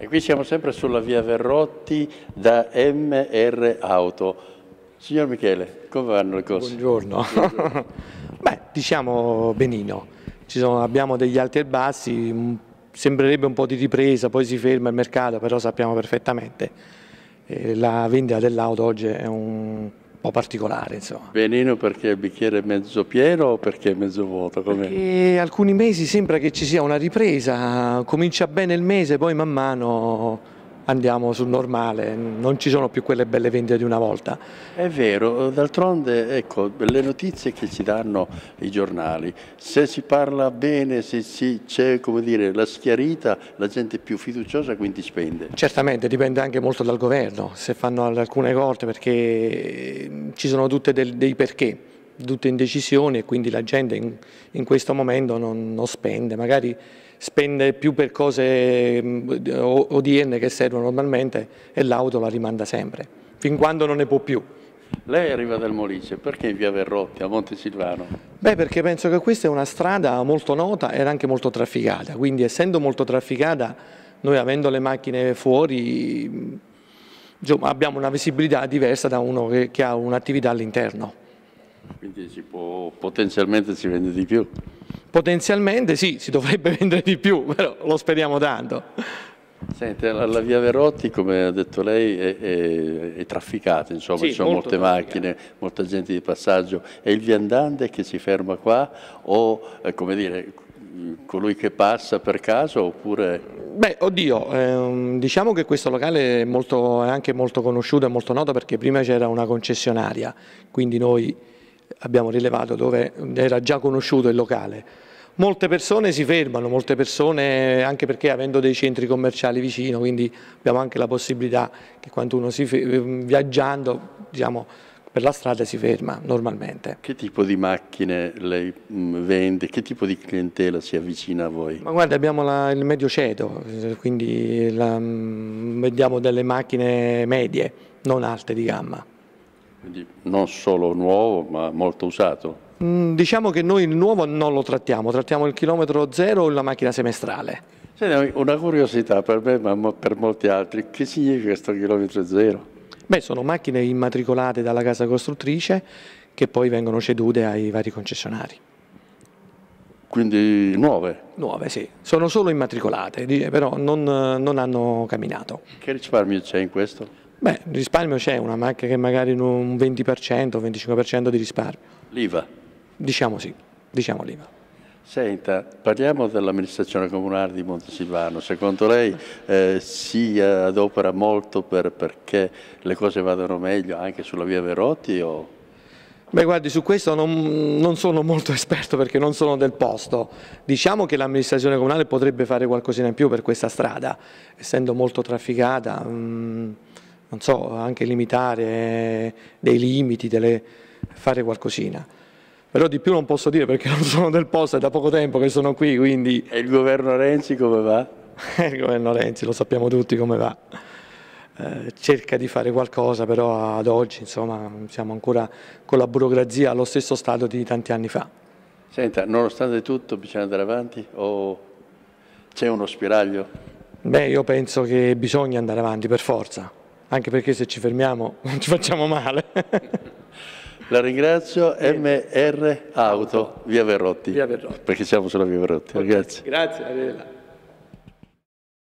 E qui siamo sempre sulla via Verrotti da MR Auto. Signor Michele, come vanno le cose? Buongiorno. Buongiorno. Beh, diciamo benino. Sono, abbiamo degli alti e bassi, mm, sembrerebbe un po' di ripresa, poi si ferma il mercato, però sappiamo perfettamente. Eh, la vendita dell'auto oggi è un un po' particolare. Insomma. Benino perché il bicchiere è mezzo pieno o perché è mezzo vuoto? Perché alcuni mesi sembra che ci sia una ripresa, comincia bene il mese, poi man mano andiamo sul normale, non ci sono più quelle belle vendite di una volta. È vero, eh, d'altronde ecco, le notizie che ci danno i giornali, se si parla bene, se c'è la schiarita, la gente è più fiduciosa quindi spende. Certamente, dipende anche molto dal governo, se fanno alcune corte perché eh, ci sono tutte dei perché tutte indecisioni e quindi la gente in, in questo momento non, non, spende, magari spende più per cose mm, odierne che servono normalmente e l'auto la rimanda sempre, fin quando non ne può più. Lei arriva dal Molice, perché in via Verrotti, a Monte Silvano? Beh, perché penso che questa è una strada molto nota e anche molto trafficata, quindi essendo molto trafficata, noi avendo le macchine fuori mm, abbiamo una visibilità diversa da uno che, che ha un'attività all'interno. Quindi si può, potenzialmente si vende di più? Potenzialmente sì, si dovrebbe vendere di più, però lo speriamo tanto. Senti, la, la via Verotti, come ha detto lei, è, è, è trafficata, insomma, sì, ci sono molte trafficata. macchine, molta gente di passaggio. È il viandante che si ferma qua o, eh, come dire, colui che passa per caso oppure... Beh, oddio, ehm, diciamo che questo locale è, molto, è anche molto conosciuto e molto noto perché prima c'era una concessionaria, quindi noi abbiamo rilevato dove era già conosciuto il locale. Molte persone si fermano, molte persone anche perché avendo dei centri commerciali vicino, quindi abbiamo anche la possibilità che quando uno si ehm, viaggiando diciamo, per la strada si ferma normalmente. Che tipo di macchine lei mm, vende? Che tipo di clientela si avvicina a voi? Ma guarda, abbiamo la, il medio ceto, quindi la, mm, vendiamo delle macchine medie, non alte di gamma. Quindi non solo nuovo ma molto usato. Mm, diciamo che noi il nuovo non lo trattiamo, trattiamo il chilometro zero o la macchina semestrale. Una curiosità per me, ma per molti altri, che significa questo chilometro zero? Beh, sono macchine immatricolate dalla casa costruttrice che poi vengono cedute ai vari concessionari. Quindi nuove? Nuove, sì. Sono solo immatricolate, però non, non hanno camminato. Che risparmio c'è in questo? Beh, il risparmio c'è, una macchina che magari un 20%, un 25% di risparmio. L'IVA? Diciamo sì, diciamo l'IVA. Senta, parliamo dell'amministrazione comunale di Montesilvano. Secondo lei eh, si adopera molto per, perché le cose vadano meglio anche sulla via Verotti? O... Beh guardi, su questo non, non, sono molto esperto perché non sono del posto. Diciamo che l'amministrazione comunale potrebbe fare qualcosina in più per questa strada, essendo molto trafficata. Mh, mm, non so, anche limitare dei limiti, delle, fare qualcosina. Però di più non posso dire perché non sono del posto, è da poco tempo che sono qui, quindi... E il governo Renzi come va? il governo Renzi, lo sappiamo tutti come va. Eh, cerca di fare qualcosa, però ad oggi insomma, siamo ancora con la burocrazia allo stesso stato di tanti anni fa. Senta, nonostante tutto bisogna andare avanti o c'è uno spiraglio? Beh, io penso che bisogna andare avanti per forza, anche perché se ci fermiamo non ci facciamo male. La ringrazio, MR Auto, via Verrotti, via Verrotti. perché siamo sulla via Verrotti. Okay. Grazie. Grazie, Adela.